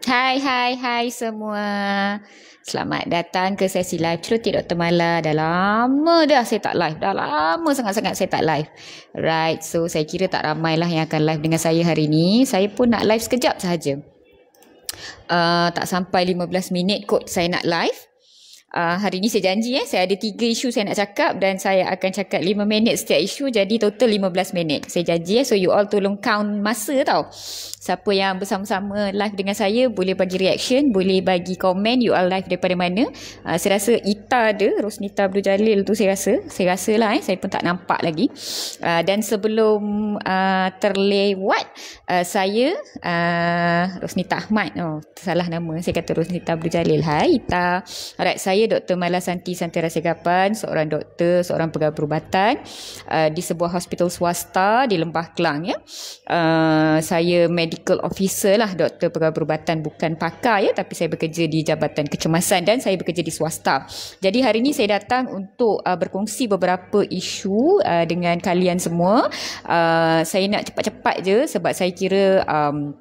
Hai, hai, hai semua. Selamat datang ke sesi live Celuti Dr. Mala. Dah lama dah saya tak live. Dah lama sangat-sangat saya tak live. Right, so saya kira tak ramailah yang akan live dengan saya hari ni. Saya pun nak live sekejap sahaja. Uh, tak sampai 15 minit kot saya nak live. Ah, hari ni saya janji eh saya ada tiga isu saya nak cakap dan saya akan cakap lima minit setiap isu jadi total lima belas minit. Saya janji eh so you all tolong count masa tau. Siapa yang bersama-sama live dengan saya boleh bagi reaction, boleh bagi komen you all live daripada mana. Uh, saya rasa Ita ada, Rosnita Abdul Jalil tu saya rasa. Saya rasa lah eh saya pun tak nampak lagi. Uh, dan sebelum uh, terlewat uh, saya uh, Rosnita Ahmad. Oh salah nama saya kata Rosnita Abdul Jalil. Hai Ita. Alright saya saya Dr. Mala Santi Santera Segapan, seorang doktor, seorang pegawai perubatan uh, di sebuah hospital swasta di Lembah Kelang. Ya. Uh, saya medical officer lah, doktor pegawai perubatan bukan pakar ya, tapi saya bekerja di Jabatan Kecemasan dan saya bekerja di swasta. Jadi hari ini saya datang untuk uh, berkongsi beberapa isu uh, dengan kalian semua. Uh, saya nak cepat-cepat je sebab saya kira... Um,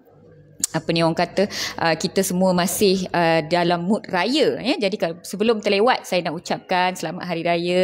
apa ni orang kata uh, kita semua masih uh, dalam mood raya ya jadi kalau sebelum terlewat saya nak ucapkan selamat hari raya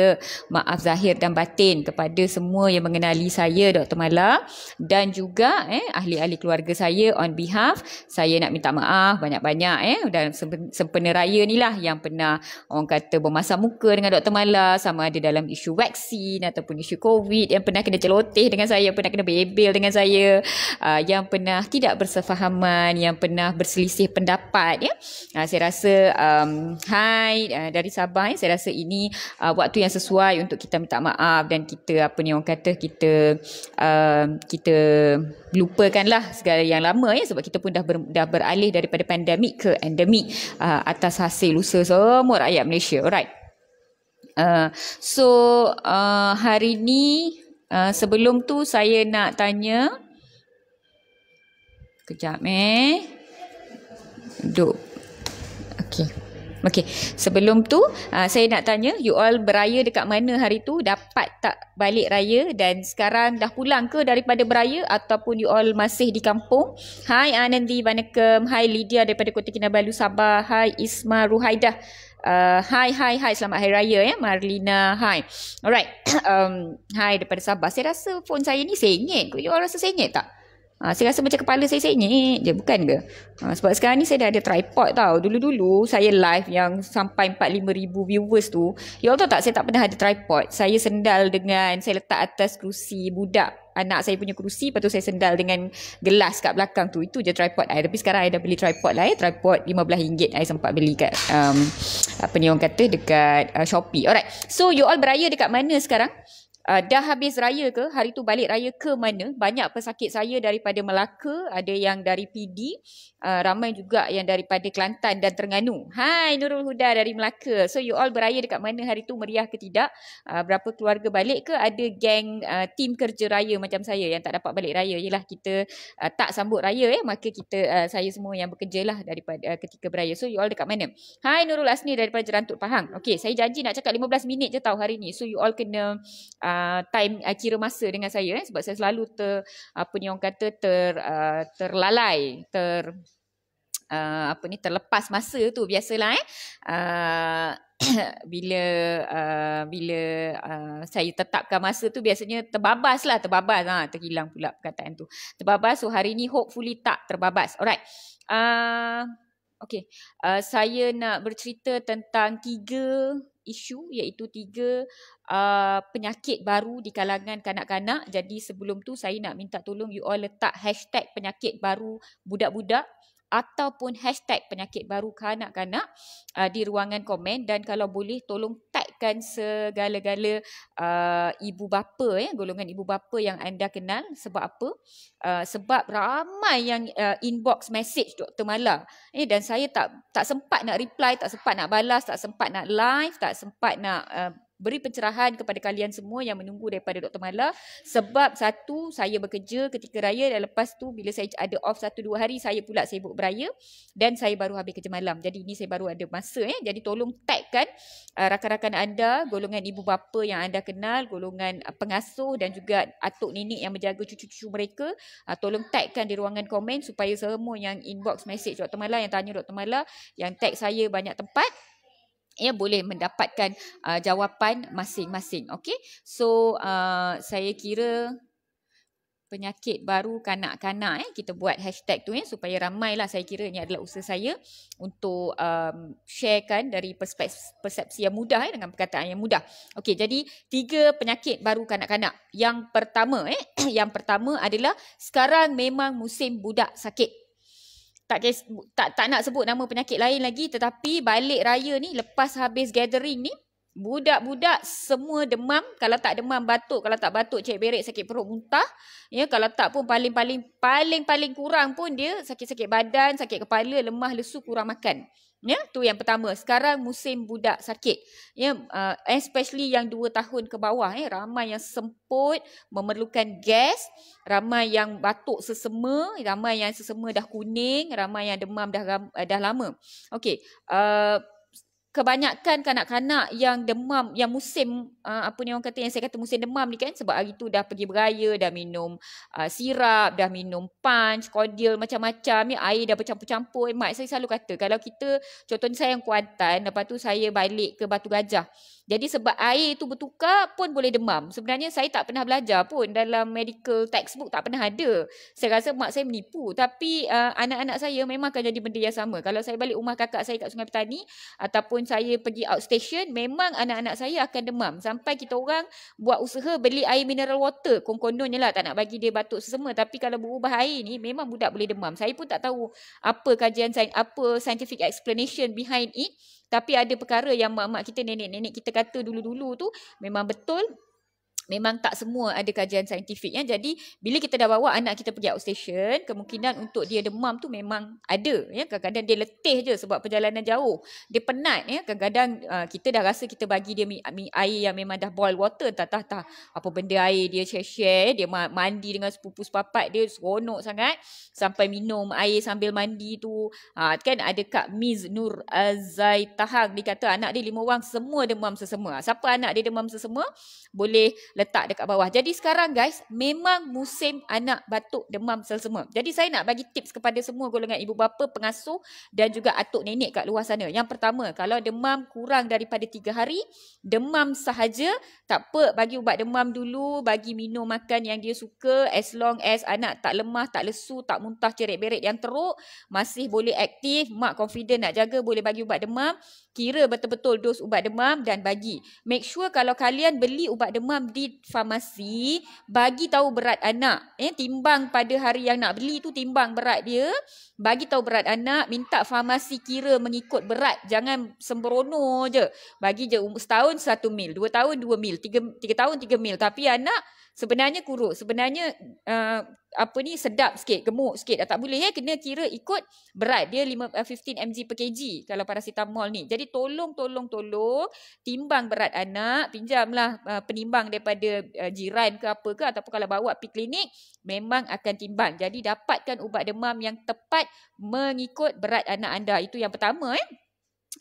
maaf zahir dan batin kepada semua yang mengenali saya Dr Mala dan juga eh ahli-ahli keluarga saya on behalf saya nak minta maaf banyak-banyak eh dan sempena raya ni lah yang pernah orang kata bermasa muka dengan Dr Mala sama ada dalam isu vaksin ataupun isu covid yang pernah kena celoteh dengan saya yang pernah kena bebel dengan saya uh, yang pernah tidak bersefahaman pengalaman yang pernah berselisih pendapat ya. Uh, saya rasa um, hai uh, dari Sabah ya. saya rasa ini uh, waktu yang sesuai untuk kita minta maaf dan kita apa ni orang kata kita uh, kita lupakanlah segala yang lama ya sebab kita pun dah ber, dah beralih daripada pandemik ke endemik uh, atas hasil usaha semua rakyat Malaysia. Alright. Uh, so uh, hari ni uh, sebelum tu saya nak tanya Kejap eh. Duduk. Okay. Okay. Sebelum tu, uh, saya nak tanya you all beraya dekat mana hari tu? Dapat tak balik raya dan sekarang dah pulang ke daripada beraya ataupun you all masih di kampung? Hai Anandi, Vanakam. Hai Lydia daripada Kota Kinabalu, Sabah. Hai Isma Ruhaidah. Ah, hai, uh, hai, hai. Selamat Hari Raya ya. Marlina, hai. Alright. um, hai daripada Sabah. Saya rasa phone saya ni sengit. You all rasa sengit tak? Ha, saya rasa macam kepala saya senyik je. Bukan ke? Ha, sebab sekarang ni saya dah ada tripod tau. Dulu-dulu saya live yang sampai 4-5 ribu viewers tu. You ya all tahu tak saya tak pernah ada tripod. Saya sendal dengan saya letak atas kerusi budak anak saya punya kerusi. Lepas tu saya sendal dengan gelas kat belakang tu. Itu je tripod saya. Tapi sekarang saya dah beli tripod lah eh. Tripod RM15 saya sempat beli kat um, apa ni orang kata dekat uh, Shopee. Alright. So you all beraya dekat mana sekarang? Sekarang uh, dah habis raya ke hari tu balik raya ke mana banyak pesakit saya daripada Melaka ada yang dari PD uh, ah, ramai juga yang daripada Kelantan dan Terengganu hai Nurul Huda dari Melaka so you all beraya dekat mana hari tu meriah ke tidak uh, berapa keluarga balik ke ada geng uh, tim kerja raya macam saya yang tak dapat balik raya yalah kita uh, tak sambut raya eh maka kita uh, saya semua yang bekerja lah daripada uh, ketika beraya so you all dekat mana hai Nurul Asni daripada Jerantut Pahang Okay, saya janji nak cakap 15 minit je tau hari ni so you all kena uh, Uh, time uh, kira masa dengan saya eh sebab saya selalu ter apa ni orang kata ter uh, terlalai ter uh, apa ni terlepas masa tu biasalah eh uh, bila uh, bila uh, saya tetapkan masa tu biasanya terbabas lah terbabas ha, terhilang pula perkataan tu terbabas so hari ni hopefully tak terbabas alright uh, okay uh, saya nak bercerita tentang tiga isu iaitu tiga uh, penyakit baru di kalangan kanak-kanak. Jadi sebelum tu saya nak minta tolong you all letak hashtag penyakit baru budak-budak ataupun hashtag penyakit baru kanak-kanak uh, di ruangan komen dan kalau boleh tolong tagkan segala-gala uh, ibu bapa ya eh, golongan ibu bapa yang anda kenal sebab apa uh, sebab ramai yang uh, inbox message Dr Mala eh dan saya tak tak sempat nak reply tak sempat nak balas tak sempat nak live tak sempat nak uh, beri pencerahan kepada kalian semua yang menunggu daripada Dr. Mala sebab satu saya bekerja ketika raya dan lepas tu bila saya ada off satu dua hari saya pula sibuk beraya dan saya baru habis kerja malam jadi ini saya baru ada masa eh jadi tolong tag kan uh, rakan-rakan anda golongan ibu bapa yang anda kenal golongan uh, pengasuh dan juga atuk nenek yang menjaga cucu-cucu mereka uh, tolong tagkan di ruangan komen supaya semua yang inbox message Dr. Mala yang tanya Dr. Mala yang tag saya banyak tempat ya boleh mendapatkan uh, jawapan masing-masing okey so uh, saya kira penyakit baru kanak-kanak eh kita buat hashtag tu ya eh, supaya ramailah saya kira ini adalah usaha saya untuk um, sharekan dari persepsi yang mudah eh dengan perkataan yang mudah okey jadi tiga penyakit baru kanak-kanak yang pertama eh yang pertama adalah sekarang memang musim budak sakit tak kes, tak tak nak sebut nama penyakit lain lagi tetapi balik raya ni lepas habis gathering ni budak-budak semua demam kalau tak demam batuk kalau tak batuk cek berek sakit perut muntah ya kalau tak pun paling-paling paling-paling kurang pun dia sakit-sakit badan sakit kepala lemah lesu kurang makan Ya, tu yang pertama. Sekarang musim budak sakit. Ya, uh, especially yang dua tahun ke bawah eh ramai yang semput, memerlukan gas, ramai yang batuk sesema, ramai yang sesema dah kuning, ramai yang demam dah eh, dah lama. Okey. Uh, kebanyakan kanak-kanak yang demam yang musim uh, apa ni orang kata yang saya kata musim demam ni kan sebab hari tu dah pergi beraya dah minum uh, sirap dah minum punch kordial macam-macam ni air dah bercampur-campur eh, mak saya selalu kata kalau kita contohnya saya yang Kuantan lepas tu saya balik ke Batu Gajah jadi sebab air tu bertukar pun boleh demam sebenarnya saya tak pernah belajar pun dalam medical textbook tak pernah ada saya rasa mak saya menipu tapi uh, anak-anak saya memang akan jadi benda yang sama kalau saya balik rumah kakak saya kat Sungai Petani ataupun saya pergi outstation memang anak-anak saya akan demam sampai kita orang buat usaha beli air mineral water konon lah tak nak bagi dia batuk sesama tapi kalau berubah air ni memang budak boleh demam saya pun tak tahu apa kajian sains apa scientific explanation behind it tapi ada perkara yang mak-mak kita nenek-nenek kita kata dulu-dulu tu memang betul memang tak semua ada kajian saintifik ya. Jadi bila kita dah bawa anak kita pergi outstation, kemungkinan untuk dia demam tu memang ada ya. Kadang-kadang dia letih je sebab perjalanan jauh. Dia penat ya. Kadang-kadang uh, kita dah rasa kita bagi dia mi, mi, air yang memang dah boil water tak tah tah apa benda air dia share-share, dia mandi dengan sepupu sepapat dia seronok sangat sampai minum air sambil mandi tu. Ha, kan ada Kak Miz Nur Azai Tahang dia kata anak dia lima orang semua demam sesama. Ah, siapa anak dia demam sesama boleh letak dekat bawah. Jadi sekarang guys, memang musim anak batuk demam semua. Jadi saya nak bagi tips kepada semua golongan ibu bapa, pengasuh dan juga atuk nenek kat luar sana. Yang pertama, kalau demam kurang daripada tiga hari, demam sahaja, tak apa bagi ubat demam dulu, bagi minum makan yang dia suka as long as anak tak lemah, tak lesu, tak muntah cerit-berit yang teruk, masih boleh aktif, mak confident nak jaga, boleh bagi ubat demam kira betul-betul dos ubat demam dan bagi. Make sure kalau kalian beli ubat demam di farmasi, bagi tahu berat anak. Eh, timbang pada hari yang nak beli tu timbang berat dia. Bagi tahu berat anak, minta farmasi kira mengikut berat. Jangan sembrono je. Bagi je um, setahun satu mil, dua tahun dua mil, tiga, tiga tahun tiga mil. Tapi anak sebenarnya kurus sebenarnya uh, apa ni sedap sikit gemuk sikit tak boleh eh kena kira ikut berat dia 5 15 mg per kg kalau parasitamol ni jadi tolong tolong tolong timbang berat anak pinjamlah uh, penimbang daripada uh, jiran ke apa ke ataupun kalau bawa pergi klinik memang akan timbang jadi dapatkan ubat demam yang tepat mengikut berat anak anda itu yang pertama eh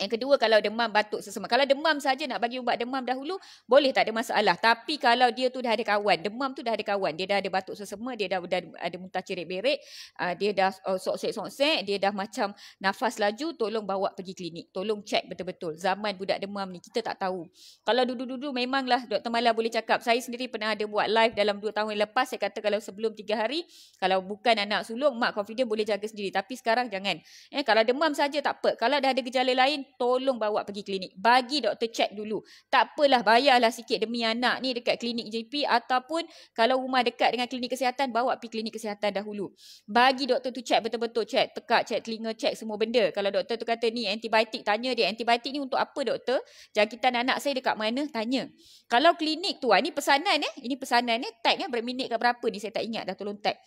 yang kedua kalau demam batuk sesama. Kalau demam saja nak bagi ubat demam dahulu boleh tak ada masalah. Tapi kalau dia tu dah ada kawan, demam tu dah ada kawan. Dia dah ada batuk sesama, dia dah, dah ada muntah cerit berik, uh, ah, dia dah uh, sok-sek-sok-sek, dia dah macam nafas laju, tolong bawa pergi klinik. Tolong cek betul-betul. Zaman budak demam ni kita tak tahu. Kalau dulu-dulu memanglah Dr. Mala boleh cakap. Saya sendiri pernah ada buat live dalam 2 tahun yang lepas. Saya kata kalau sebelum 3 hari, kalau bukan anak sulung, mak confident boleh jaga sendiri. Tapi sekarang jangan. Eh, kalau demam saja tak apa. Kalau dah ada gejala lain, tolong bawa pergi klinik. Bagi doktor check dulu. Tak apalah bayarlah sikit demi anak ni dekat klinik JP ataupun kalau rumah dekat dengan klinik kesihatan bawa pergi klinik kesihatan dahulu. Bagi doktor tu check betul-betul check tekak, check telinga, check semua benda. Kalau doktor tu kata ni antibiotik tanya dia antibiotik ni untuk apa doktor? Jangkitan anak saya dekat mana? Tanya. Kalau klinik tu ah, ni pesanan eh. Ini pesanan eh. Tag eh berminit ke berapa ni saya tak ingat dah tolong tag.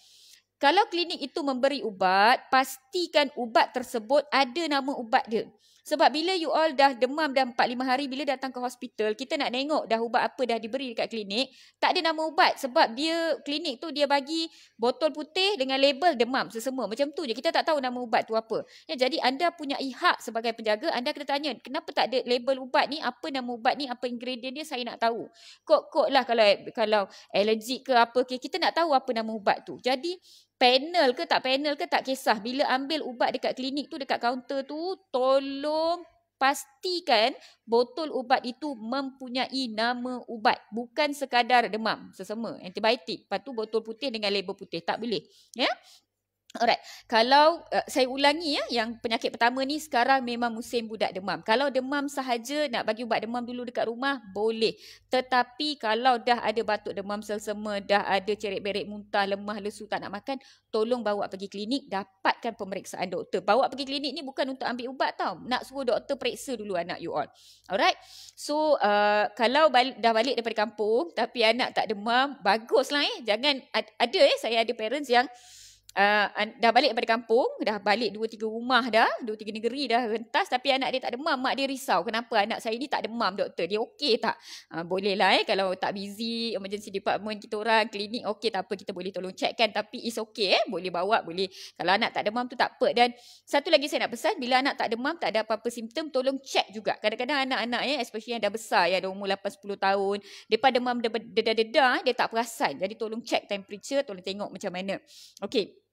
Kalau klinik itu memberi ubat, pastikan ubat tersebut ada nama ubat dia. Sebab bila you all dah demam dah 4-5 hari bila datang ke hospital, kita nak tengok dah ubat apa dah diberi dekat klinik, tak ada nama ubat sebab dia klinik tu dia bagi botol putih dengan label demam sesemua. Macam tu je. Kita tak tahu nama ubat tu apa. Ya, jadi anda punya hak sebagai penjaga, anda kena tanya kenapa tak ada label ubat ni, apa nama ubat ni, apa ingredient dia saya nak tahu. Kok-kok lah kalau, kalau allergic ke apa, kita nak tahu apa nama ubat tu. Jadi panel ke tak panel ke tak kisah bila ambil ubat dekat klinik tu dekat kaunter tu tolong pastikan botol ubat itu mempunyai nama ubat bukan sekadar demam sesama antibiotik lepas tu botol putih dengan label putih tak boleh ya Alright, kalau uh, saya ulangi ya, yang penyakit pertama ni sekarang memang musim budak demam. Kalau demam sahaja nak bagi ubat demam dulu dekat rumah, boleh. Tetapi kalau dah ada batuk demam selsema, dah ada cerit-berit muntah, lemah, lesu, tak nak makan, tolong bawa pergi klinik, dapatkan pemeriksaan doktor. Bawa pergi klinik ni bukan untuk ambil ubat tau. Nak suruh doktor periksa dulu anak you all. Alright, so uh, kalau bal- dah balik daripada kampung tapi anak tak demam, baguslah eh. Jangan, ad- ada eh, saya ada parents yang uh, dah balik pada kampung, dah balik dua tiga rumah dah, dua tiga negeri dah rentas tapi anak dia tak demam, mak dia risau kenapa anak saya ni tak demam doktor, dia okey tak? Uh, boleh lah eh kalau tak busy emergency department kita orang, klinik okey tak apa kita boleh tolong check kan tapi is okay eh, boleh bawa boleh. Kalau anak tak demam tu tak apa dan satu lagi saya nak pesan bila anak tak demam tak ada apa-apa simptom tolong check juga. Kadang-kadang anak-anak eh especially yang dah besar ya dah umur 8 10 tahun, depa demam dedah-dedah dia tak perasan. Jadi tolong check temperature, tolong tengok macam mana. Okay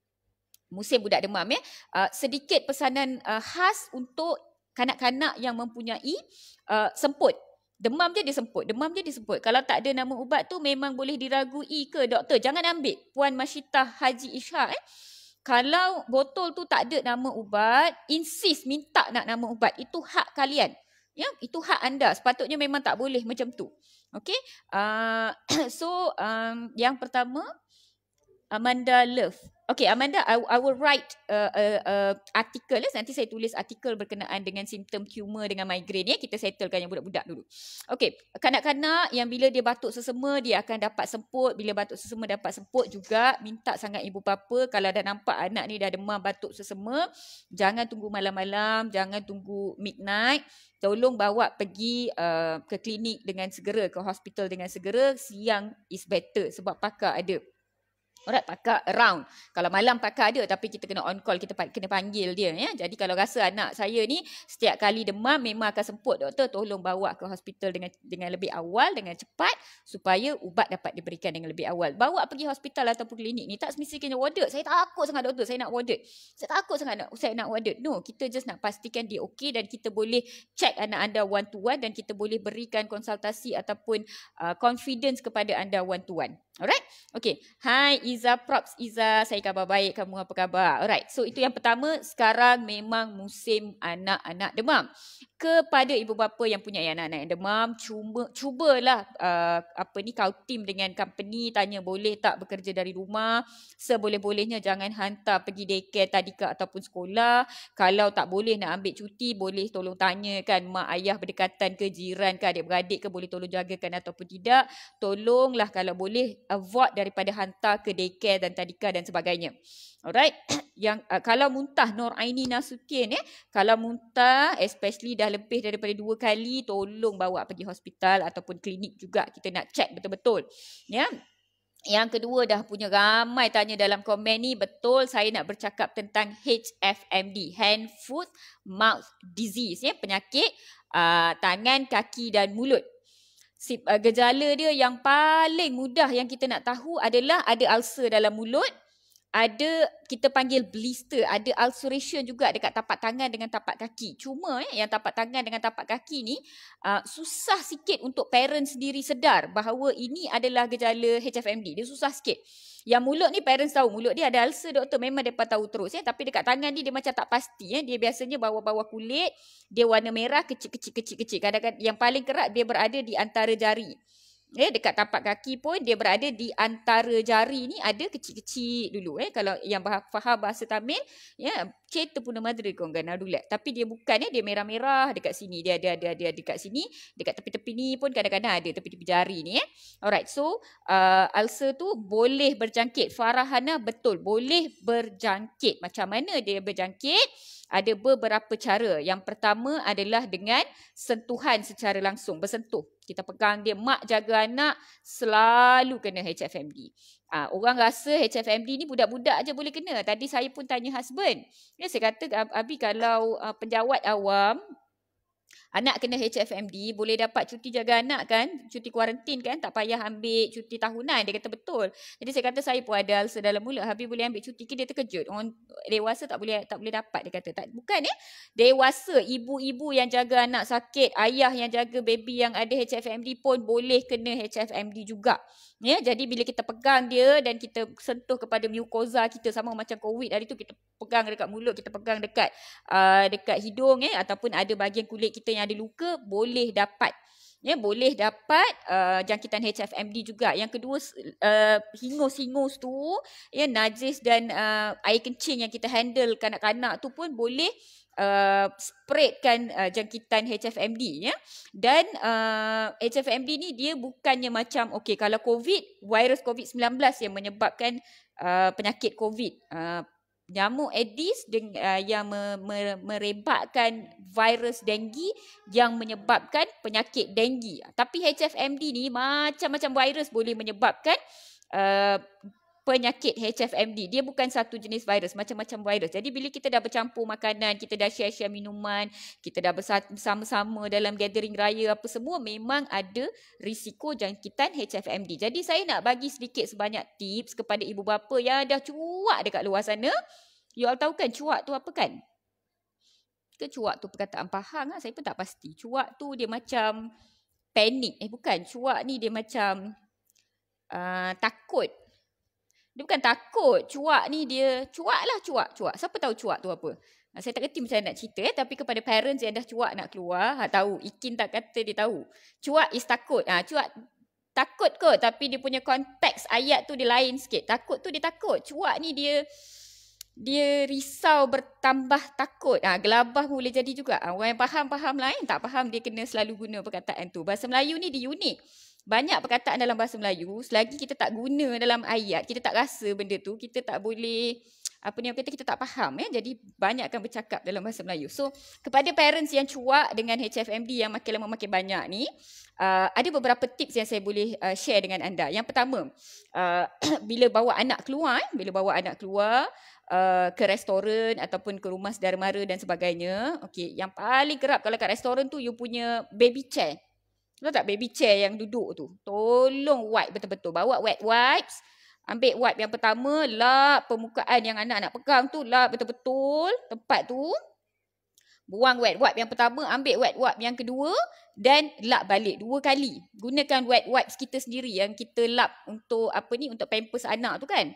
musim budak demam ya. Uh, sedikit pesanan uh, khas untuk kanak-kanak yang mempunyai uh, semput. Demam je dia semput, demam je dia semput. Kalau tak ada nama ubat tu memang boleh diragui ke doktor? Jangan ambil Puan Masyitah Haji Ishak eh. Kalau botol tu tak ada nama ubat, insis minta nak nama ubat. Itu hak kalian. Ya, itu hak anda. Sepatutnya memang tak boleh macam tu. Okay. Uh, so, um, yang pertama, Amanda Love. Okay, Amanda, I, I will write uh, uh, uh, artikel. Eh. Nanti saya tulis artikel berkenaan dengan simptom tumor dengan migraine. Eh. Kita settlekan yang budak-budak dulu. Okay, kanak-kanak yang bila dia batuk sesama, dia akan dapat semput. Bila batuk sesama dapat semput juga, minta sangat ibu bapa kalau dah nampak anak ni dah demam batuk sesama, jangan tunggu malam-malam, jangan tunggu midnight. Tolong bawa pergi uh, ke klinik dengan segera, ke hospital dengan segera. Siang is better sebab pakar ada. Alright, pakar around. Kalau malam pakar ada tapi kita kena on call, kita kena panggil dia. Ya? Jadi kalau rasa anak saya ni setiap kali demam memang akan semput doktor tolong bawa ke hospital dengan dengan lebih awal, dengan cepat supaya ubat dapat diberikan dengan lebih awal. Bawa pergi hospital ataupun klinik ni tak semestinya kena warded. Saya takut sangat doktor, saya nak warded. Saya takut sangat nak, saya nak warded. No, kita just nak pastikan dia okey dan kita boleh check anak anda one to one dan kita boleh berikan konsultasi ataupun uh, confidence kepada anda one to one. Alright. Okay. Hi, Iza props Iza. Saya khabar baik. Kamu apa khabar? Alright. So itu yang pertama. Sekarang memang musim anak-anak demam kepada ibu bapa yang punya anak-anak yang demam cuba cubalah uh, apa ni kau team dengan company tanya boleh tak bekerja dari rumah seboleh-bolehnya jangan hantar pergi daycare tadika ataupun sekolah kalau tak boleh nak ambil cuti boleh tolong tanyakan mak ayah berdekatan ke jiran ke adik-beradik ke boleh tolong jagakan ataupun tidak tolonglah kalau boleh avoid daripada hantar ke daycare dan tadika dan sebagainya Alright. Yang uh, kalau muntah Nur Aini Nasution eh, kalau muntah especially dah lebih daripada dua kali tolong bawa pergi hospital ataupun klinik juga kita nak check betul-betul. Ya. Yeah. Yang kedua dah punya ramai tanya dalam komen ni betul saya nak bercakap tentang HFMD, hand foot mouth disease yeah. penyakit uh, tangan, kaki dan mulut. Ah, gejala dia yang paling mudah yang kita nak tahu adalah ada ulcer dalam mulut ada kita panggil blister, ada ulceration juga dekat tapak tangan dengan tapak kaki. Cuma eh, yang tapak tangan dengan tapak kaki ni uh, susah sikit untuk parents sendiri sedar bahawa ini adalah gejala HFMD. Dia susah sikit. Yang mulut ni parents tahu, mulut dia ada ulcer doktor memang depa tahu terus ya. Eh. Tapi dekat tangan ni dia macam tak pasti ya. Eh. Dia biasanya bawah-bawah kulit, dia warna merah kecil-kecil kecil-kecil. Kadang-kadang yang paling kerap dia berada di antara jari eh dekat tapak kaki pun dia berada di antara jari ni ada kecil-kecil dulu eh kalau yang faham bahasa Tamil ya pun nama puna madre konggan adulat tapi dia bukan eh dia merah-merah dekat sini dia ada ada ada dekat sini dekat tepi-tepi ni pun kadang-kadang ada tepi-tepi jari ni eh alright so uh, ulcer tu boleh berjangkit farahana betul boleh berjangkit macam mana dia berjangkit ada beberapa cara yang pertama adalah dengan sentuhan secara langsung bersentuh kita pegang dia mak jaga anak selalu kena HFMD. Ha, ah, orang rasa HFMD ni budak-budak aja boleh kena. Tadi saya pun tanya husband. Dia ya, saya kata, Abi kalau uh, penjawat awam, Anak kena HFMD, boleh dapat cuti jaga anak kan, cuti kuarantin kan, tak payah ambil cuti tahunan. Dia kata betul. Jadi saya kata saya pun ada alsa dalam mulut. Habis boleh ambil cuti, dia terkejut. Orang dewasa tak boleh tak boleh dapat, dia kata. Tak, bukan eh. Dewasa, ibu-ibu yang jaga anak sakit, ayah yang jaga baby yang ada HFMD pun boleh kena HFMD juga. Ya, jadi bila kita pegang dia dan kita sentuh kepada mucosa kita sama macam covid hari tu kita pegang dekat mulut, kita pegang dekat uh, dekat hidung eh ataupun ada bahagian kulit kita yang ada luka boleh dapat ya boleh dapat uh, jangkitan HFMD juga. Yang kedua uh, hingus-hingus tu ya najis dan uh, air kencing yang kita handle kanak-kanak tu pun boleh uh, spreadkan uh, jangkitan HFMD ya. Dan uh, HFMD ni dia bukannya macam okey kalau COVID, virus COVID-19 yang menyebabkan uh, penyakit COVID. Uh, nyamuk Aedes uh, yang merebakkan virus denggi yang menyebabkan penyakit denggi. Tapi HFMD ni macam-macam virus boleh menyebabkan uh, penyakit HFMD. Dia bukan satu jenis virus, macam-macam virus. Jadi bila kita dah bercampur makanan, kita dah share-share minuman, kita dah bersama-sama dalam gathering raya apa semua, memang ada risiko jangkitan HFMD. Jadi saya nak bagi sedikit sebanyak tips kepada ibu bapa yang dah cuak dekat luar sana. You all tahu kan cuak tu apa kan? Ke cuak tu perkataan pahang lah? Saya pun tak pasti. Cuak tu dia macam panik. Eh bukan, cuak ni dia macam uh, takut. Dia bukan takut cuak ni dia cuak lah cuak cuak. Siapa tahu cuak tu apa? Saya tak kerti macam nak cerita eh. Tapi kepada parents yang dah cuak nak keluar. Ha, tahu. Ikin tak kata dia tahu. Cuak is takut. Ha, cuak takut kot. Tapi dia punya konteks ayat tu dia lain sikit. Takut tu dia takut. Cuak ni dia dia risau bertambah takut. Ha, gelabah pun boleh jadi juga. Ha, orang yang faham-faham lain. Tak faham dia kena selalu guna perkataan tu. Bahasa Melayu ni dia unik banyak perkataan dalam bahasa Melayu selagi kita tak guna dalam ayat kita tak rasa benda tu kita tak boleh apa ni kata kita tak faham ya jadi banyak akan bercakap dalam bahasa Melayu so kepada parents yang cuak dengan HFMD yang makin lama makin banyak ni uh, ada beberapa tips yang saya boleh uh, share dengan anda yang pertama uh, bila bawa anak keluar eh, bila bawa anak keluar Uh, ke restoran ataupun ke rumah saudara mara dan sebagainya. Okey, yang paling kerap kalau kat restoran tu you punya baby chair. Tahu tak baby chair yang duduk tu. Tolong wipe betul-betul. Bawa wet wipes. Ambil wipe yang pertama. Lap permukaan yang anak-anak pegang tu. Lap betul-betul tempat tu. Buang wet wipe yang pertama. Ambil wet wipe yang kedua. Dan lap balik dua kali. Gunakan wet wipes kita sendiri yang kita lap untuk apa ni. Untuk pampers anak tu kan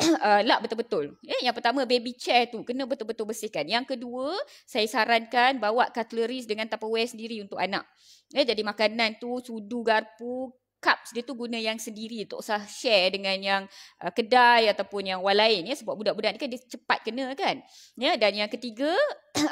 uh, ah, lap betul-betul. Eh, yang pertama baby chair tu kena betul-betul bersihkan. Yang kedua, saya sarankan bawa cutlery dengan tupperware sendiri untuk anak. Eh, jadi makanan tu sudu garpu cups dia tu guna yang sendiri tak usah share dengan yang uh, kedai ataupun yang orang lain ya sebab budak-budak ni kan dia cepat kena kan ya dan yang ketiga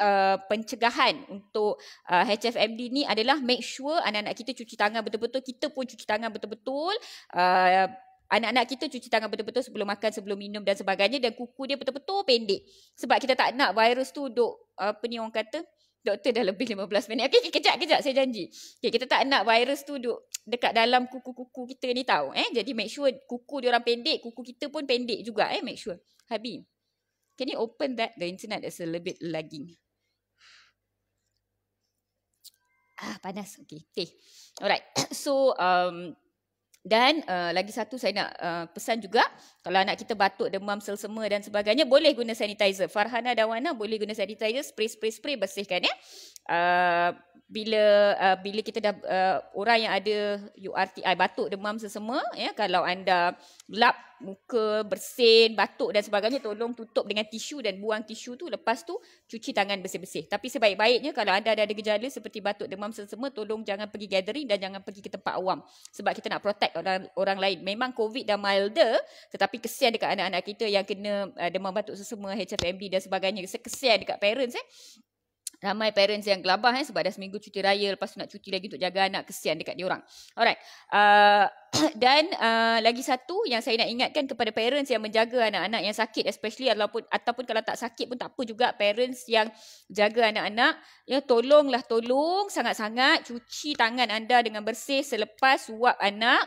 uh, pencegahan untuk uh, HFMD ni adalah make sure anak-anak kita cuci tangan betul-betul kita pun cuci tangan betul-betul uh, anak-anak kita cuci tangan betul-betul sebelum makan, sebelum minum dan sebagainya dan kuku dia betul-betul pendek. Sebab kita tak nak virus tu duk apa ni orang kata Doktor dah lebih 15 minit. Okey, kejap, kejap. Saya janji. Okey, kita tak nak virus tu duduk dekat dalam kuku-kuku kita ni tahu, Eh? Jadi make sure kuku dia orang pendek, kuku kita pun pendek juga. Eh? Make sure. Habib, can you open that? The internet is a little bit lagging. Ah, panas. okay. Okay, Alright. So, um, dan uh, lagi satu saya nak uh, pesan juga kalau anak kita batuk, demam, selsema dan sebagainya boleh guna sanitizer. Farhana dan Wana boleh guna sanitizer, spray spray spray bersihkan ya. Uh, bila uh, bila kita dah uh, orang yang ada URTI batuk, demam, selsema ya kalau anda lap muka, bersin, batuk dan sebagainya tolong tutup dengan tisu dan buang tisu tu lepas tu cuci tangan bersih-bersih. Tapi sebaik-baiknya kalau anda ada, gejala seperti batuk, demam, selsema tolong jangan pergi gathering dan jangan pergi ke tempat awam sebab kita nak protect orang orang lain. Memang COVID dah milder tetapi tapi kesian dekat anak-anak kita yang kena uh, demam batuk sesama HFMD dan sebagainya kesian dekat parents eh Ramai parents yang gelabah eh, sebab dah seminggu cuti raya lepas tu nak cuti lagi untuk jaga anak kesian dekat diorang. Alright. Uh, dan uh, lagi satu yang saya nak ingatkan kepada parents yang menjaga anak-anak yang sakit especially ataupun, ataupun kalau tak sakit pun tak apa juga parents yang jaga anak-anak. Ya, tolonglah tolong sangat-sangat cuci tangan anda dengan bersih selepas suap anak.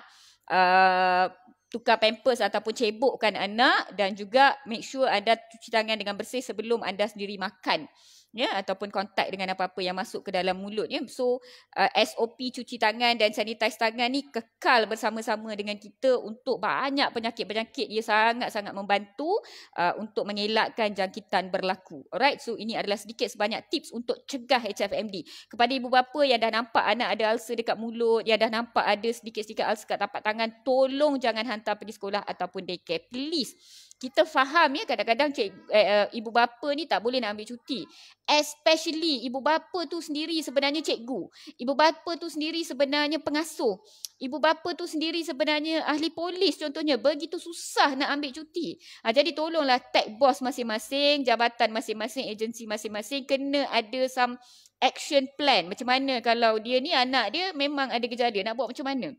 Uh, tukar pampers ataupun cebokkan anak dan juga make sure anda cuci tangan dengan bersih sebelum anda sendiri makan ya ataupun kontak dengan apa-apa yang masuk ke dalam mulut ya so uh, SOP cuci tangan dan sanitize tangan ni kekal bersama-sama dengan kita untuk banyak penyakit-penyakit dia sangat-sangat membantu uh, untuk mengelakkan jangkitan berlaku alright so ini adalah sedikit sebanyak tips untuk cegah HFMD kepada ibu bapa yang dah nampak anak ada ulcer dekat mulut yang dah nampak ada sedikit-sedikit ulcer kat tapak tangan tolong jangan hantar pergi sekolah ataupun daycare please kita faham ya kadang-kadang eh, uh, ibu bapa ni tak boleh nak ambil cuti. Especially ibu bapa tu sendiri sebenarnya cikgu. Ibu bapa tu sendiri sebenarnya pengasuh. Ibu bapa tu sendiri sebenarnya ahli polis contohnya. Begitu susah nak ambil cuti. Ha, jadi tolonglah tag bos masing-masing, jabatan masing-masing, agensi masing-masing kena ada some action plan. Macam mana kalau dia ni anak dia memang ada gejala nak buat macam mana?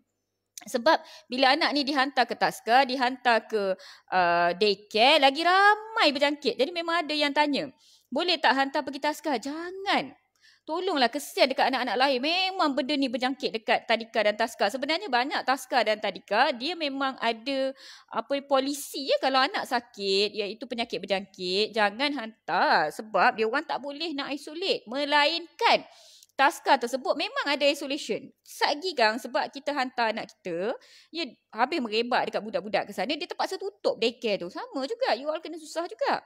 Sebab bila anak ni dihantar ke taska, dihantar ke uh, daycare, lagi ramai berjangkit. Jadi memang ada yang tanya, boleh tak hantar pergi taska? Jangan. Tolonglah kesian dekat anak-anak lahir. Memang benda ni berjangkit dekat tadika dan taska. Sebenarnya banyak taska dan tadika, dia memang ada apa polisi ya kalau anak sakit, iaitu penyakit berjangkit, jangan hantar sebab dia orang tak boleh nak isolate. Melainkan taska tersebut memang ada isolation. Sat gigang sebab kita hantar anak kita, dia habis merebak dekat budak-budak ke sana, dia terpaksa tutup daycare tu. Sama juga, you all kena susah juga.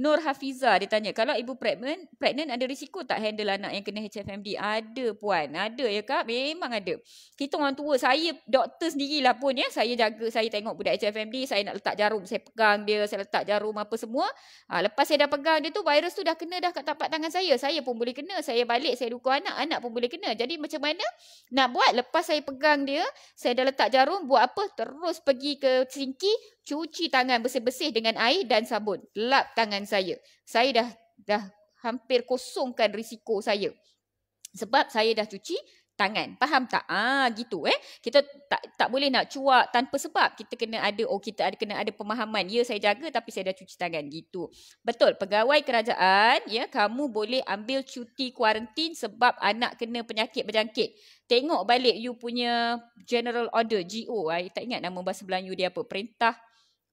Nur Hafiza dia tanya kalau ibu pregnant pregnant ada risiko tak handle anak yang kena HFMD ada puan ada ya kak memang ada kita orang tua saya doktor sendirilah pun ya saya jaga saya tengok budak HFMD saya nak letak jarum saya pegang dia saya letak jarum apa semua ha, lepas saya dah pegang dia tu virus tu dah kena dah kat tapak tangan saya saya pun boleh kena saya balik saya dukung anak anak pun boleh kena jadi macam mana nak buat lepas saya pegang dia saya dah letak jarum buat apa terus pergi ke cingki cuci tangan bersih-bersih dengan air dan sabun. Lap tangan saya. Saya dah dah hampir kosongkan risiko saya. Sebab saya dah cuci tangan. Faham tak? Ah gitu eh. Kita tak tak boleh nak cuak tanpa sebab. Kita kena ada oh kita ada kena ada pemahaman. Ya saya jaga tapi saya dah cuci tangan gitu. Betul. Pegawai kerajaan ya kamu boleh ambil cuti kuarantin sebab anak kena penyakit berjangkit. Tengok balik you punya general order GO. Saya tak ingat nama bahasa Melayu dia apa. Perintah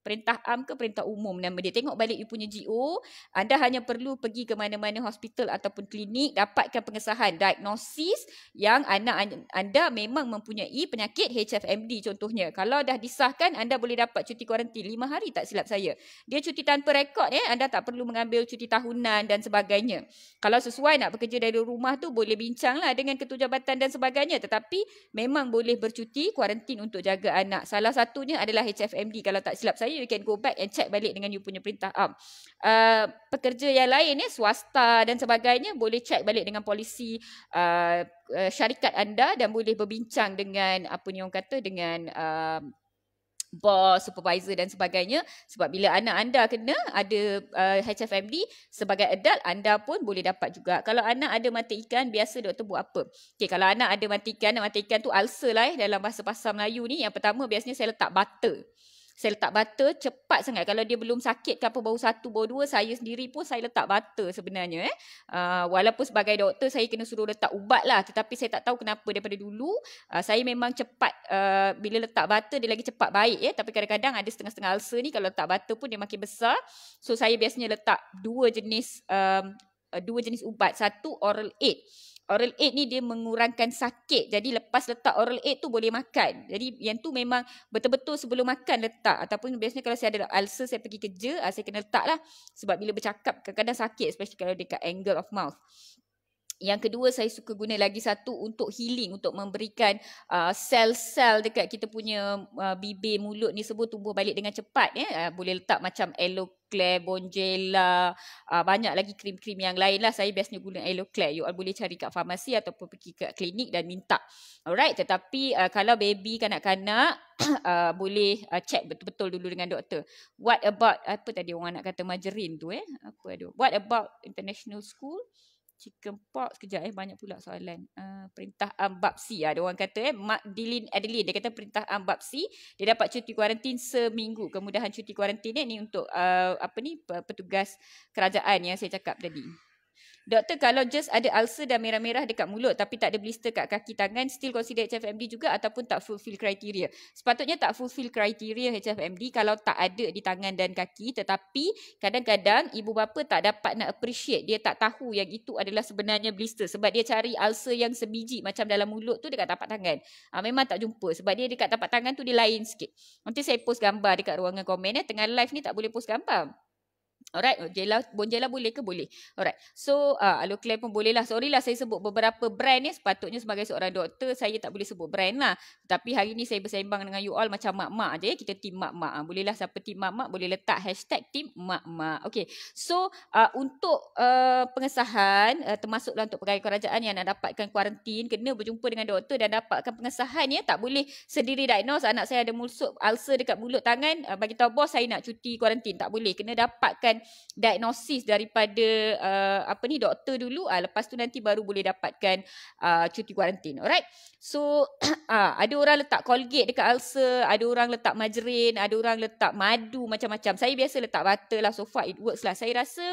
perintah am ke perintah umum nama dia. Tengok balik you punya GO, anda hanya perlu pergi ke mana-mana hospital ataupun klinik dapatkan pengesahan diagnosis yang anak anda memang mempunyai penyakit HFMD contohnya. Kalau dah disahkan anda boleh dapat cuti kuarantin lima hari tak silap saya. Dia cuti tanpa rekod ya, eh? anda tak perlu mengambil cuti tahunan dan sebagainya. Kalau sesuai nak bekerja dari rumah tu boleh bincanglah dengan ketua jabatan dan sebagainya tetapi memang boleh bercuti kuarantin untuk jaga anak. Salah satunya adalah HFMD kalau tak silap saya you can go back and check balik dengan you punya perintah am. Um, uh, pekerja yang lain ya swasta dan sebagainya boleh check balik dengan polisi uh, uh syarikat anda dan boleh berbincang dengan apa ni orang kata dengan uh, boss, supervisor dan sebagainya sebab bila anak anda kena ada uh, HFMD sebagai adult anda pun boleh dapat juga. Kalau anak ada mata ikan biasa doktor buat apa? Okay, kalau anak ada mata ikan, mata ikan tu ulcer lah eh, dalam bahasa pasar Melayu ni yang pertama biasanya saya letak butter saya letak butter cepat sangat kalau dia belum sakit ke apa baru satu baru dua saya sendiri pun saya letak butter sebenarnya eh. Uh, walaupun sebagai doktor saya kena suruh letak ubat lah tetapi saya tak tahu kenapa daripada dulu uh, saya memang cepat uh, bila letak butter dia lagi cepat baik eh. tapi kadang-kadang ada setengah-setengah ulcer ni kalau letak butter pun dia makin besar so saya biasanya letak dua jenis um, dua jenis ubat satu oral aid oral aid ni dia mengurangkan sakit. Jadi lepas letak oral aid tu boleh makan. Jadi yang tu memang betul-betul sebelum makan letak. Ataupun biasanya kalau saya ada ulcer saya pergi kerja uh, saya kena letak lah. Sebab bila bercakap kadang-kadang sakit especially kalau dekat angle of mouth. Yang kedua saya suka guna lagi satu untuk healing untuk memberikan ah, sel-sel uh, dekat kita punya uh, bibir mulut ni sebut tumbuh balik dengan cepat ya eh? uh, boleh letak macam aloe Claire, Bonjela, uh, banyak lagi krim-krim yang lain lah. Saya biasanya guna Eloclare. You all boleh cari kat farmasi atau pergi ke klinik dan minta. Alright, tetapi uh, kalau baby kanak-kanak uh, boleh uh, check betul-betul dulu dengan doktor. What about, apa tadi orang nak kata majerin tu eh? Apa tu? What about international school? chicken pox kejap eh banyak pula soalan uh, perintah ambapsi um, ah, ada orang kata eh Mak Dilin Adeline dia kata perintah ambapsi um, dia dapat cuti kuarantin seminggu kemudahan cuti kuarantin ni, ni untuk uh, apa ni petugas kerajaan yang saya cakap tadi Doktor kalau just ada ulcer dan merah-merah dekat mulut tapi tak ada blister kat kaki tangan still consider HFMD juga ataupun tak fulfill criteria. Sepatutnya tak fulfill criteria HFMD kalau tak ada di tangan dan kaki tetapi kadang-kadang ibu bapa tak dapat nak appreciate dia tak tahu yang itu adalah sebenarnya blister sebab dia cari ulcer yang sebiji macam dalam mulut tu dekat tapak tangan. Ha, memang tak jumpa sebab dia dekat tapak tangan tu dia lain sikit. Nanti saya post gambar dekat ruangan komen eh. Tengah live ni tak boleh post gambar. Alright, Bonjela, oh, Bonjela boleh ke? Boleh. Alright. So, uh, ah, Aloclair pun boleh lah. Sorry lah saya sebut beberapa brand ni. Sepatutnya sebagai seorang doktor, saya tak boleh sebut brand lah. Tapi hari ni saya bersembang dengan you all macam mak-mak je. Kita team mak-mak. Ah, boleh lah siapa team mak-mak boleh letak hashtag team mak-mak. Okay. So, uh, untuk uh, pengesahan uh, termasuklah untuk pegawai kerajaan yang nak dapatkan kuarantin, kena berjumpa dengan doktor dan dapatkan pengesahan ya. Tak boleh sendiri diagnose anak saya ada mulsuk ulcer dekat mulut tangan. Uh, bagi tahu bos saya nak cuti kuarantin. Tak boleh. Kena dapatkan diagnosis daripada uh, apa ni doktor dulu uh, lepas tu nanti baru boleh dapatkan uh, cuti kuarantin alright so uh, ada orang letak colgate dekat ulcer ada orang letak margarine ada orang letak madu macam-macam saya biasa letak butter lah so far it works lah saya rasa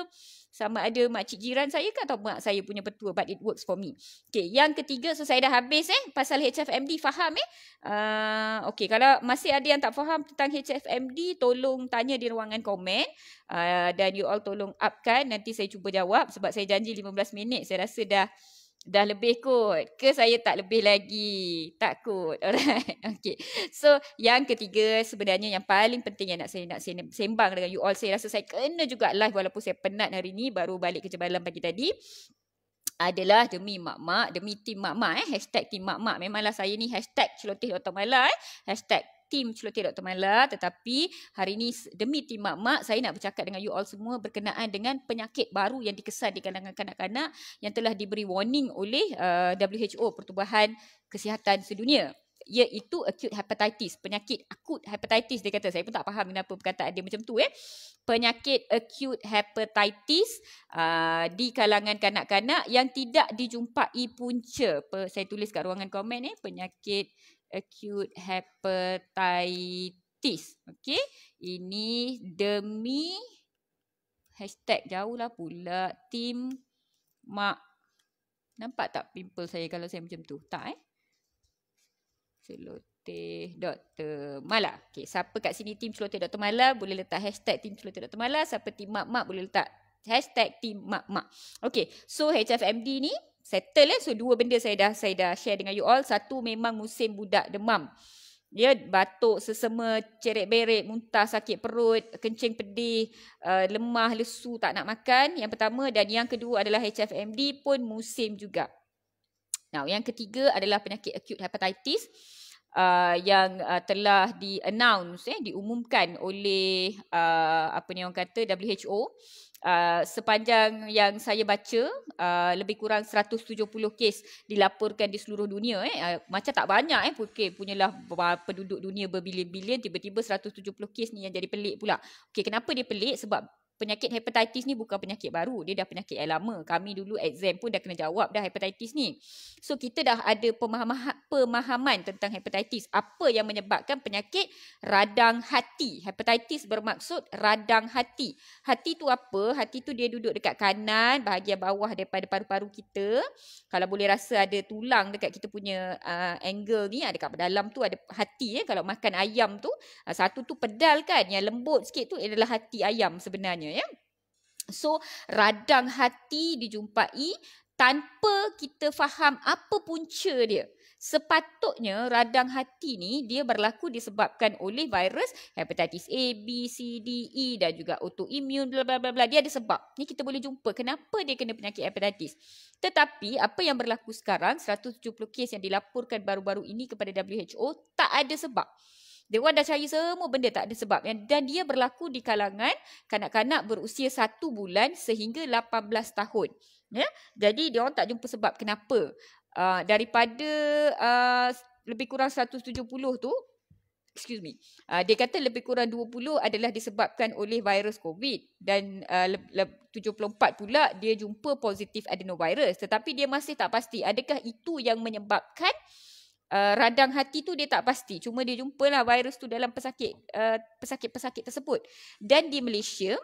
sama ada makcik jiran saya ke atau mak saya punya petua but it works for me. Okay, yang ketiga, so saya dah habis eh pasal HFMD, faham eh? Uh, okay, kalau masih ada yang tak faham tentang HFMD, tolong tanya di ruangan komen uh, dan you all tolong upkan. Nanti saya cuba jawab sebab saya janji 15 minit. Saya rasa dah dah lebih kot ke saya tak lebih lagi tak kot alright okay so yang ketiga sebenarnya yang paling penting yang nak saya nak saya sembang dengan you all saya rasa saya kena juga live walaupun saya penat hari ni baru balik kerja malam pagi tadi adalah demi mak-mak, demi tim mak-mak eh. Hashtag tim mak-mak. Memanglah saya ni hashtag celoteh otak malah eh. Hashtag tim celoteh Dr. Mala tetapi hari ini demi tim mak-mak saya nak bercakap dengan you all semua berkenaan dengan penyakit baru yang dikesan di kalangan kanak-kanak yang telah diberi warning oleh uh, eh, WHO Pertubuhan Kesihatan Sedunia iaitu acute hepatitis, penyakit akut hepatitis dia kata. Saya pun tak faham kenapa perkataan dia macam tu eh. Penyakit acute hepatitis uh, di kalangan kanak-kanak yang tidak dijumpai punca. Per, saya tulis kat ruangan komen eh, penyakit acute hepatitis. Okay. Ini demi hashtag jauh lah pula. Tim mak. Nampak tak pimple saya kalau saya macam tu? Tak eh? Celoteh Dr. Mala. Okay, siapa kat sini tim Celoteh Dr. Mala boleh letak hashtag tim Celoteh Dr. Mala. Siapa tim mak-mak boleh letak hashtag tim mak-mak. Okay, so HFMD ni settle eh. So dua benda saya dah saya dah share dengan you all. Satu memang musim budak demam. Ya, batuk, sesema, ceret beret, muntah, sakit perut, kencing pedih, uh, lemah, lesu, tak nak makan. Yang pertama dan yang kedua adalah HFMD pun musim juga. Now, yang ketiga adalah penyakit acute hepatitis uh, yang uh, telah di-announce, eh, diumumkan oleh uh, apa ni orang kata WHO. Ah, sepanjang yang saya baca uh, lebih kurang 170 kes dilaporkan di seluruh dunia eh uh, macam tak banyak eh okay punyalah penduduk dunia berbilion-bilion tiba-tiba 170 kes ni yang jadi pelik pula okey kenapa dia pelik sebab penyakit hepatitis ni bukan penyakit baru. Dia dah penyakit yang lama. Kami dulu exam pun dah kena jawab dah hepatitis ni. So kita dah ada pemahaman tentang hepatitis. Apa yang menyebabkan penyakit radang hati. Hepatitis bermaksud radang hati. Hati tu apa? Hati tu dia duduk dekat kanan, bahagian bawah daripada paru-paru kita. Kalau boleh rasa ada tulang dekat kita punya uh, angle ni, ada ah, dekat dalam tu ada hati. Eh. Kalau makan ayam tu, ah, satu tu pedal kan. Yang lembut sikit tu adalah hati ayam sebenarnya sebenarnya ya. So radang hati dijumpai tanpa kita faham apa punca dia. Sepatutnya radang hati ni dia berlaku disebabkan oleh virus hepatitis A, B, C, D, E dan juga autoimun bla bla bla. Dia ada sebab. Ni kita boleh jumpa kenapa dia kena penyakit hepatitis. Tetapi apa yang berlaku sekarang 170 kes yang dilaporkan baru-baru ini kepada WHO tak ada sebab. Dia orang dah cari semua benda tak ada sebab. Dan dia berlaku di kalangan kanak-kanak berusia satu bulan sehingga 18 tahun. Ya? Jadi dia orang tak jumpa sebab kenapa. Uh, daripada uh, lebih kurang 170 tu, excuse me, uh, dia kata lebih kurang 20 adalah disebabkan oleh virus COVID dan uh, 74 pula dia jumpa positif adenovirus tetapi dia masih tak pasti adakah itu yang menyebabkan uh, uh, radang hati tu dia tak pasti. Cuma dia jumpalah virus tu dalam pesakit eh, pesakit-pesakit tersebut. Dan di Malaysia,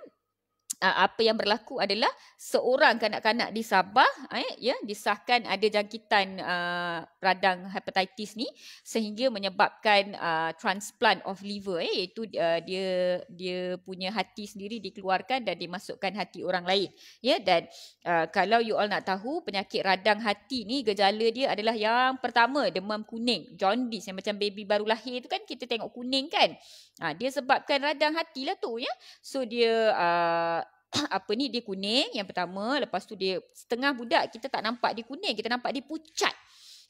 apa yang berlaku adalah seorang kanak-kanak di Sabah eh, ya disahkan ada jangkitan uh, radang hepatitis ni sehingga menyebabkan uh, transplant of liver eh, iaitu uh, dia dia punya hati sendiri dikeluarkan dan dimasukkan hati orang lain ya dan uh, kalau you all nak tahu penyakit radang hati ni gejala dia adalah yang pertama demam kuning jaundice yang macam baby baru lahir tu kan kita tengok kuning kan ha, dia sebabkan radang hati lah tu ya so dia uh, apa ni dia kuning yang pertama lepas tu dia setengah budak kita tak nampak dia kuning kita nampak dia pucat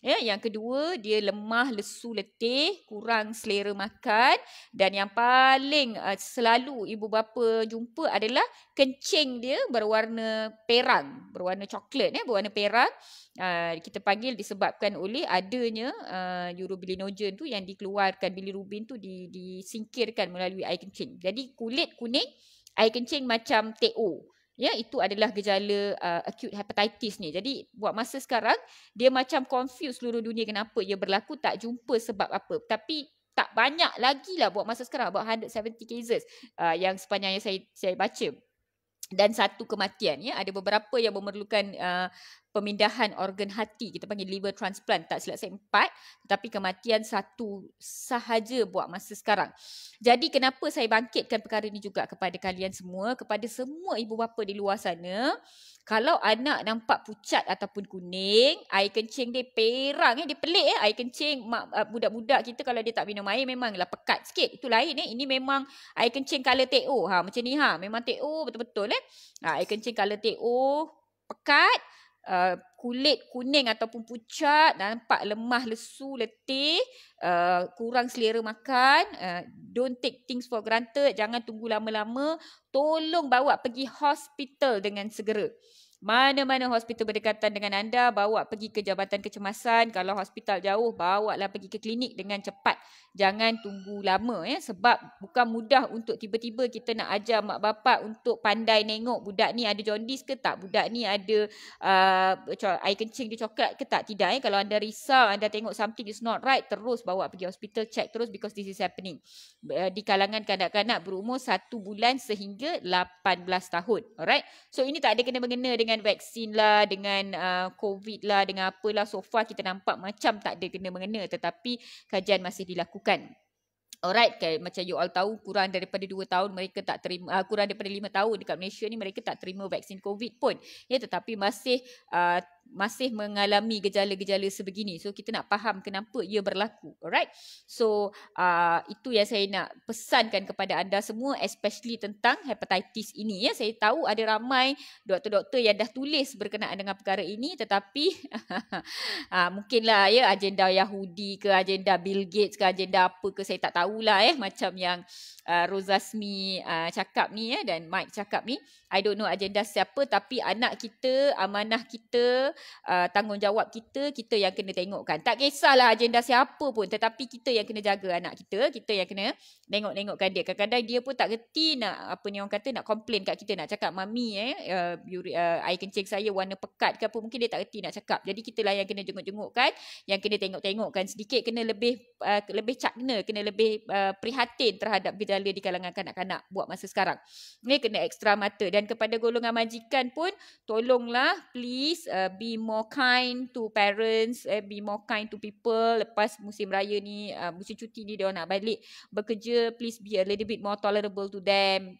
ya yang kedua dia lemah lesu letih kurang selera makan dan yang paling uh, selalu ibu bapa jumpa adalah kencing dia berwarna perang berwarna coklat ya berwarna perang uh, kita panggil disebabkan oleh adanya uh, urobilinogen tu yang dikeluarkan bilirubin tu di disingkirkan melalui air kencing jadi kulit kuning air kencing macam TO. Ya, itu adalah gejala uh, acute hepatitis ni. Jadi buat masa sekarang dia macam confuse seluruh dunia kenapa ia berlaku tak jumpa sebab apa. Tapi tak banyak lagi lah buat masa sekarang about 170 cases uh, yang sepanjang yang saya, saya baca dan satu kematian ya ada beberapa yang memerlukan uh, pemindahan organ hati kita panggil liver transplant tak silap saya empat tetapi kematian satu sahaja buat masa sekarang. Jadi kenapa saya bangkitkan perkara ini juga kepada kalian semua kepada semua ibu bapa di luar sana kalau anak nampak pucat ataupun kuning, air kencing dia perang eh, dia pelik eh. Air kencing ah, budak-budak kita kalau dia tak minum air memanglah pekat sikit. Itu lain eh. Ini memang air kencing color TO. Ha, macam ni ha. Memang TO betul-betul eh. Ha, air kencing color TO pekat. Uh, kulit kuning ataupun pucat, dan nampak lemah, lesu, letih, uh, kurang selera makan, uh, don't take things for granted, jangan tunggu lama-lama, tolong bawa pergi hospital dengan segera. Mana-mana hospital berdekatan dengan anda, bawa pergi ke jabatan kecemasan. Kalau hospital jauh, bawa lah pergi ke klinik dengan cepat jangan tunggu lama ya sebab bukan mudah untuk tiba-tiba kita nak ajar mak bapak untuk pandai nengok budak ni ada jaundice ke tak budak ni ada uh, air kencing dia coklat ke tak tidak ya kalau anda risau anda tengok something is not right terus bawa pergi hospital check terus because this is happening uh, di kalangan kanak-kanak berumur 1 bulan sehingga 18 tahun alright so ini tak ada kena mengena dengan vaksin lah dengan uh, covid lah dengan apalah so far kita nampak macam tak ada kena mengena tetapi kajian masih dilakukan lakukan. Alright, okay. macam you all tahu kurang daripada 2 tahun mereka tak terima uh, kurang daripada 5 tahun dekat Malaysia ni mereka tak terima vaksin COVID pun. Ya tetapi masih uh, masih mengalami gejala-gejala sebegini. So kita nak faham kenapa ia berlaku. Alright. So uh, itu yang saya nak pesankan kepada anda semua especially tentang hepatitis ini. Ya. Saya tahu ada ramai doktor-doktor yang dah tulis berkenaan dengan perkara ini tetapi uh, mungkinlah ya agenda Yahudi ke agenda Bill Gates ke agenda apa ke saya tak tahulah eh macam yang uh, Rozasmi uh, cakap ni ya dan Mike cakap ni I don't know agenda siapa tapi anak kita, amanah kita, uh, tanggungjawab kita, kita yang kena tengokkan. Tak kisahlah agenda siapa pun tetapi kita yang kena jaga anak kita, kita yang kena tengok-tengokkan dia. Kadang-kadang dia pun tak reti nak apa ni orang kata nak komplain kat kita nak cakap mami eh uh, uh, air kencing saya warna pekat ke apa mungkin dia tak reti nak cakap. Jadi kitalah yang kena jenguk-jengukkan, yang kena tengok-tengokkan sedikit kena lebih uh, lebih cakna, kena lebih uh, prihatin terhadap bidang dia di kalangan kanak-kanak buat masa sekarang. Ni kena ekstra mata dan kepada golongan majikan pun tolonglah please uh, be more kind to parents, uh, be more kind to people lepas musim raya ni, uh, musim cuti ni dia nak balik bekerja please be a little bit more tolerable to them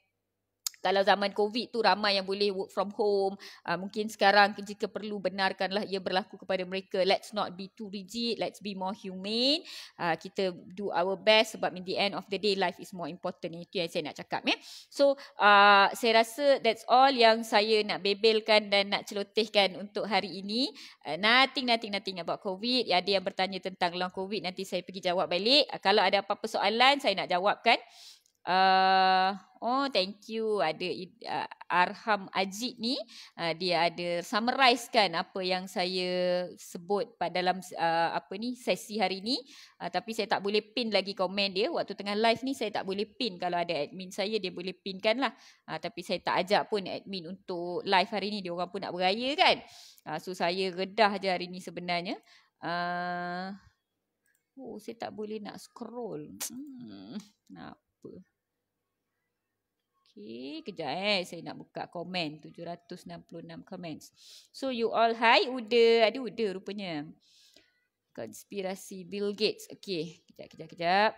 kalau zaman COVID tu ramai yang boleh work from home. Uh, mungkin sekarang jika perlu benarkanlah ia berlaku kepada mereka. Let's not be too rigid. Let's be more humane. Uh, kita do our best sebab in the end of the day life is more important. Itu yang saya nak cakap. Ya. So uh, saya rasa that's all yang saya nak bebelkan dan nak celotehkan untuk hari ini. Uh, nothing, nothing, nothing about COVID. Ya, ada yang bertanya tentang long COVID. Nanti saya pergi jawab balik. Uh, kalau ada apa-apa soalan saya nak jawabkan. Uh, oh thank you ada uh, Arham Ajit ni uh, dia ada summarize kan apa yang saya sebut pada dalam uh, apa ni sesi hari ni uh, tapi saya tak boleh pin lagi komen dia waktu tengah live ni saya tak boleh pin kalau ada admin saya dia boleh pin kan lah uh, tapi saya tak ajak pun admin untuk live hari ni dia orang pun nak beraya kan uh, so saya redah je hari ni sebenarnya uh, oh saya tak boleh nak scroll hmm, nak apa Okay, kejap eh. Saya nak buka komen. 766 komen. So, you all hi. Uda. Ada Uda rupanya. Konspirasi Bill Gates. Okay, kejap, kejap, kejap.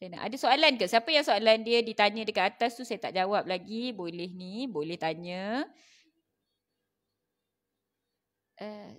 Saya nak ada soalan ke? Siapa yang soalan dia ditanya dekat atas tu saya tak jawab lagi. Boleh ni, boleh tanya. Eh... Uh,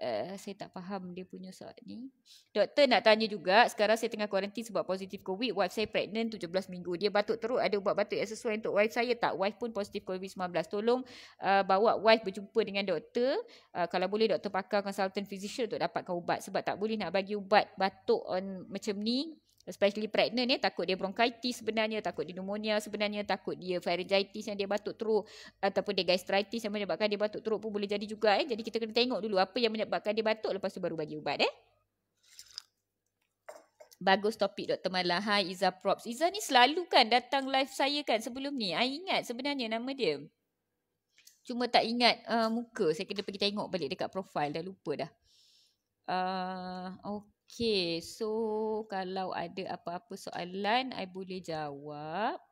uh, saya tak faham dia punya soal ni. Doktor nak tanya juga, sekarang saya tengah kuarantin sebab positif COVID. Wife saya pregnant 17 minggu. Dia batuk teruk, ada ubat batuk yang sesuai untuk wife saya tak? Wife pun positif COVID-19. Tolong uh, bawa wife berjumpa dengan doktor. Uh, kalau boleh doktor pakar consultant physician untuk dapatkan ubat. Sebab tak boleh nak bagi ubat batuk on macam ni. Especially pregnant ni eh, takut dia bronchitis sebenarnya, takut dia pneumonia sebenarnya, takut dia pharyngitis yang dia batuk teruk ataupun dia gastritis yang menyebabkan dia batuk teruk pun boleh jadi juga eh. Jadi kita kena tengok dulu apa yang menyebabkan dia batuk lepas tu baru bagi ubat eh. Bagus topik Dr. Malah. Hai Iza Props. Iza ni selalu kan datang live saya kan sebelum ni. I ingat sebenarnya nama dia. Cuma tak ingat uh, muka. Saya kena pergi tengok balik dekat profil Dah lupa dah. Uh, Okay, so kalau ada apa-apa soalan, I boleh jawab.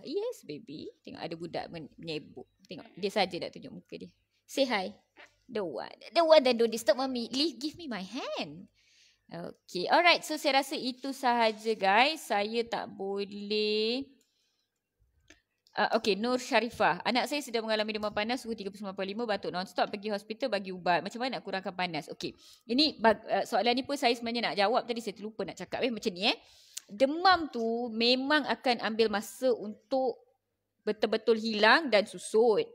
Yes, baby. Tengok ada budak menyebuk. Tengok, dia saja nak tunjuk muka dia. Say hi. The one. The one that don't disturb mommy. Leave, give me my hand. Okay, alright. So, saya rasa itu sahaja guys. Saya tak boleh... Uh, ah, okay, Nur Sharifah. Anak saya sedang mengalami demam panas suhu 39.5, batuk non-stop, pergi hospital bagi ubat. Macam mana nak kurangkan panas? Okay, ini uh, soalan ni pun saya sebenarnya nak jawab tadi saya terlupa nak cakap. Eh. Macam ni eh. Demam tu memang akan ambil masa untuk betul-betul hilang dan susut.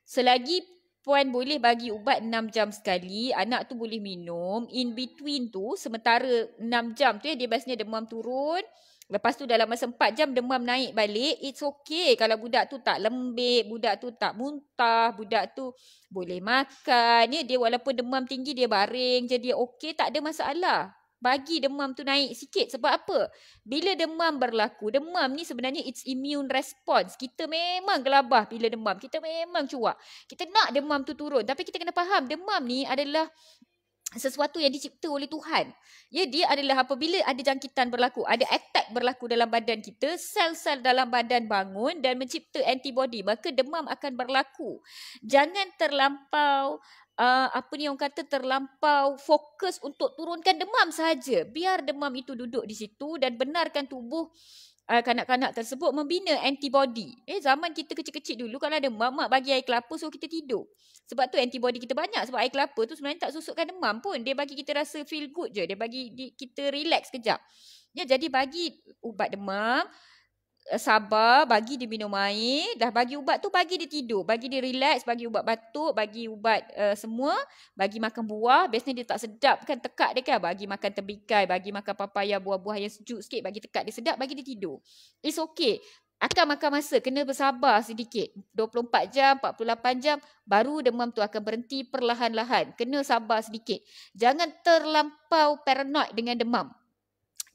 Selagi puan boleh bagi ubat 6 jam sekali, anak tu boleh minum. In between tu, sementara 6 jam tu eh, dia biasanya demam turun, Lepas tu dalam masa 4 jam demam naik balik, it's okay kalau budak tu tak lembik, budak tu tak muntah, budak tu boleh makan. Ya, dia walaupun demam tinggi dia baring jadi okay tak ada masalah. Bagi demam tu naik sikit sebab apa? Bila demam berlaku, demam ni sebenarnya it's immune response. Kita memang gelabah bila demam. Kita memang cuak. Kita nak demam tu turun tapi kita kena faham demam ni adalah sesuatu yang dicipta oleh Tuhan. Ya, dia adalah apabila ada jangkitan berlaku, ada attack berlaku dalam badan kita, sel-sel dalam badan bangun dan mencipta antibody, maka demam akan berlaku. Jangan terlampau Uh, apa ni orang kata terlampau fokus untuk turunkan demam sahaja. Biar demam itu duduk di situ dan benarkan tubuh uh, kanak-kanak tersebut membina antibody. Eh zaman kita kecil-kecil dulu kalau ada mak bagi air kelapa so kita tidur. Sebab tu antibody kita banyak sebab air kelapa tu sebenarnya tak susutkan demam pun. Dia bagi kita rasa feel good je. Dia bagi kita relax kejap. Ya jadi bagi ubat demam, Eh, sabar, bagi dia minum air, dah bagi ubat tu bagi dia tidur, bagi dia relax, bagi ubat batuk, bagi ubat uh, semua, bagi makan buah, biasanya dia tak sedap kan tekak dia kan, bagi makan tebikai, bagi makan papaya, buah-buah yang sejuk sikit, bagi tekak dia sedap, bagi dia tidur. It's okay. Akan makan masa, kena bersabar sedikit. 24 jam, 48 jam, baru demam tu akan berhenti perlahan-lahan. Kena sabar sedikit. Jangan terlampau paranoid dengan demam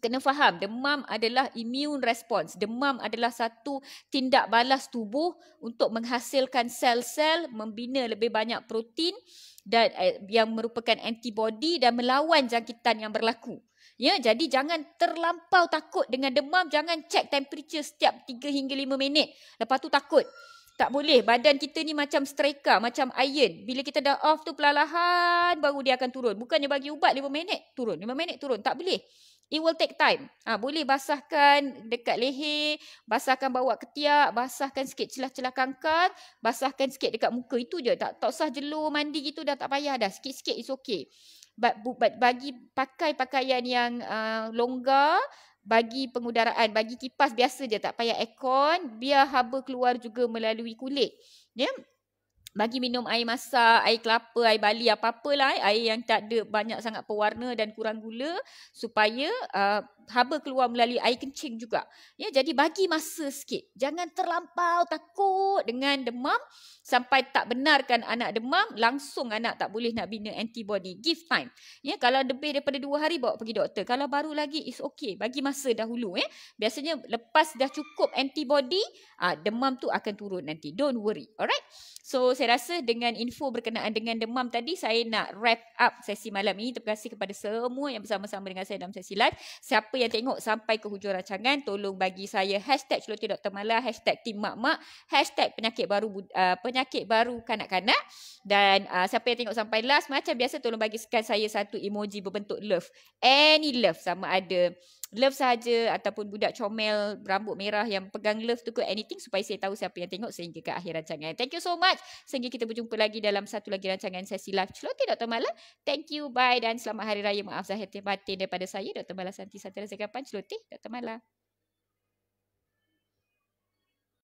kena faham demam adalah immune response. Demam adalah satu tindak balas tubuh untuk menghasilkan sel-sel membina lebih banyak protein dan eh, yang merupakan antibody dan melawan jangkitan yang berlaku. Ya, jadi jangan terlampau takut dengan demam, jangan cek temperature setiap 3 hingga 5 minit. Lepas tu takut. Tak boleh. Badan kita ni macam striker, macam iron. Bila kita dah off tu perlahan-lahan baru dia akan turun. Bukannya bagi ubat 5 minit turun, 5 minit turun. Tak boleh. It will take time. Ha, boleh basahkan dekat leher, basahkan bawa ketiak, basahkan sikit celah-celah kangkar, basahkan sikit dekat muka itu je. Tak, tak usah jelur mandi gitu dah tak payah dah. Sikit-sikit is okay. But, but bagi pakai pakaian yang uh, longgar, bagi pengudaraan, bagi kipas biasa je tak payah aircon, biar haba keluar juga melalui kulit. Yeah? bagi minum air masak, air kelapa, air bali, apa-apalah. Eh. Air yang tak ada banyak sangat pewarna dan kurang gula supaya uh, haba keluar melalui air kencing juga. Ya, jadi bagi masa sikit. Jangan terlampau takut dengan demam sampai tak benarkan anak demam, langsung anak tak boleh nak bina antibody. Give time. Ya, kalau lebih daripada dua hari bawa pergi doktor. Kalau baru lagi is okay. Bagi masa dahulu. Eh. Biasanya lepas dah cukup antibody, ah, demam tu akan turun nanti. Don't worry. Alright? So saya rasa dengan info berkenaan dengan demam tadi, saya nak wrap up sesi malam ini. Terima kasih kepada semua yang bersama-sama dengan saya dalam sesi live. Siapa siapa yang tengok sampai ke hujung rancangan tolong bagi saya hashtag celoteh Dr. Mala, hashtag tim mak-mak, hashtag penyakit baru uh, penyakit baru kanak-kanak dan uh, siapa yang tengok sampai last macam biasa tolong bagi sekali saya satu emoji berbentuk love. Any love sama ada love saja ataupun budak comel rambut merah yang pegang love tu ke anything supaya saya tahu siapa yang tengok sehingga ke akhir rancangan. Thank you so much. Sehingga kita berjumpa lagi dalam satu lagi rancangan sesi live celote Dr. Mala. Thank you. Bye dan selamat hari raya. Maaf Zahir Tepatin daripada saya Dr. Mala Santi Satya Razakapan celote Dr. Mala.